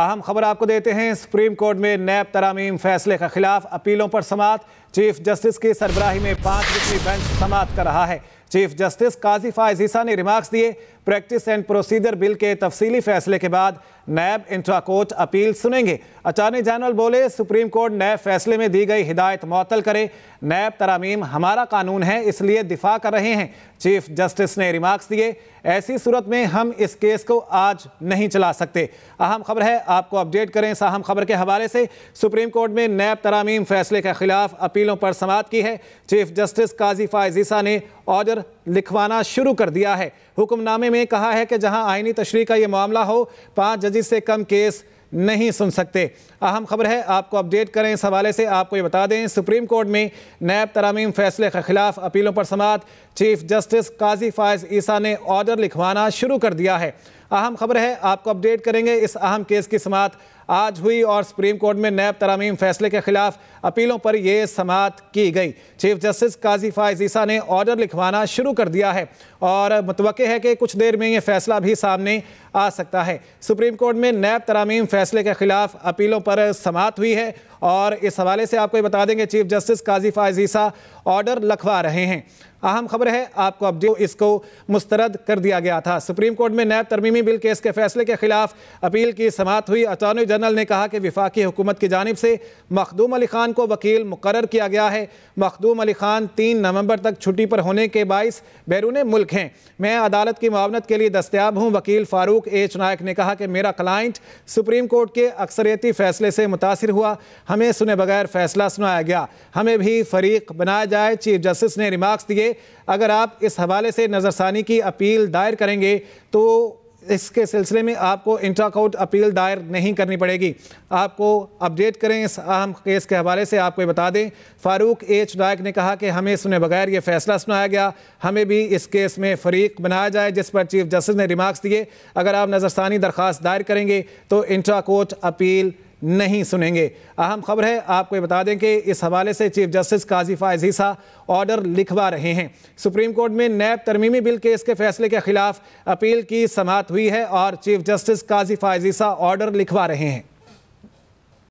अहम खबर आपको देते हैं सुप्रीम कोर्ट में नैब तरामीम फैसले के खिलाफ अपीलों पर समात चीफ जस्टिस की सरबराही में पांच रुपये बेंच समात कर रहा है चीफ जस्टिस काजी फायजीसा ने रिमार्क्स दिए प्रैक्टिस एंड प्रोसीजर बिल के तफसीली फैसले के बाद नैब इंट्रा कोर्ट अपील सुनेंगे अटॉर्नी जनरल बोले सुप्रीम कोर्ट नए फैसले में दी गई हिदायत मअतल करे नैब तरामीम हमारा कानून है इसलिए दिफा कर रहे हैं चीफ जस्टिस ने रिमार्क्स दिए ऐसी सूरत में हम इस केस को आज नहीं चला सकते अहम खबर है आपको अपडेट करें इस अहम खबर के हवाले से सुप्रीम कोर्ट में नैब तरामीम फैसले के खिलाफ अपीलों पर समाप्त की है चीफ जस्टिस काजी फायजीसा ने ऑर्डर लिखवाना शुरू कर दिया है हुक्मनामे में कहा है कि जहां आइनी तशरी का ये मामला हो पाँच जजिस से कम केस नहीं सुन सकते अहम खबर है आपको अपडेट करें इस हवाले से आपको ये बता दें सुप्रीम कोर्ट में नैब तरामीम फैसले के खिलाफ अपीलों पर समात चीफ जस्टिस काजी फायज ईसा ने ऑर्डर लिखवाना शुरू कर दिया है अहम खबर है आपको अपडेट करेंगे इस अहम केस की समात आज हुई और सुप्रीम कोर्ट में नैब तरामीम फैसले के खिलाफ अपीलों पर यह समात की गई चीफ जस्टिस काजी फायजीसा ने ऑर्डर लिखवाना शुरू कर दिया है और मतव है कि कुछ देर में यह फैसला भी सामने आ सकता है सुप्रीम कोर्ट में नैब तरामीम फैसले के खिलाफ अपीलों पर समात हुई है और इस हवाले से आपको बता देंगे chief justice Qazi Faez Isa order लखवा रहे हैं अहम खबर है आपको अब इसको मुस्तरद कर दिया गया था सुप्रीम कोर्ट में नैब तरमीम तरमीमी बिल केस के फैसले के खिलाफ अपील की समाप्त हुई अटॉर्नी जनरल ने कहा कि विफाकी हुकूमत की जानब से मखदूम अली खान को वकील मुकर किया गया है मखदूम अली खान तीन नवंबर तक छुट्टी पर होने के बायस बैरून मुल्क हैं मैं अदालत की मावनत के लिए दस्तियाब हूँ वकील फारूक एच नायक ने कहा कि मेरा क्लाइंट सुप्रीम कोर्ट के अक्सरियती फैसले से मुतासर हुआ हमें सुने बगैर फैसला सुनाया गया हमें भी फरीक बनाया जाए चीफ जस्टिस ने रिमार्क्स दिए अगर आप इस हवाले से नज़रसानी की अपील दायर करेंगे तो इसके सिलसिले में आपको इंट्रा कोर्ट अपील दायर नहीं करनी पड़ेगी आपको अपडेट करें इस अहम केस के हवाले से आपको ये बता दें फारूक एच नायक ने कहा कि हमें सुने बगैर ये फैसला सुनाया गया हमें भी इस केस में फरीक बनाया जाए जिस पर चीफ जस्टिस ने रिमार्क्स दिए अगर आप नज़रसानी दरख्वास्त दायर करेंगे तो इंट्रा कोर्ट अपील नहीं सुनेंगे अहम खबर है आपको ये बता दें कि इस हवाले से chief justice Qazi Faez order लिखवा रहे हैं सुप्रीम कोर्ट में नैब तरमीमी बिल केस के फैसले के खिलाफ अपील की समात हुई है और chief justice Qazi Faez order लिखवा रहे हैं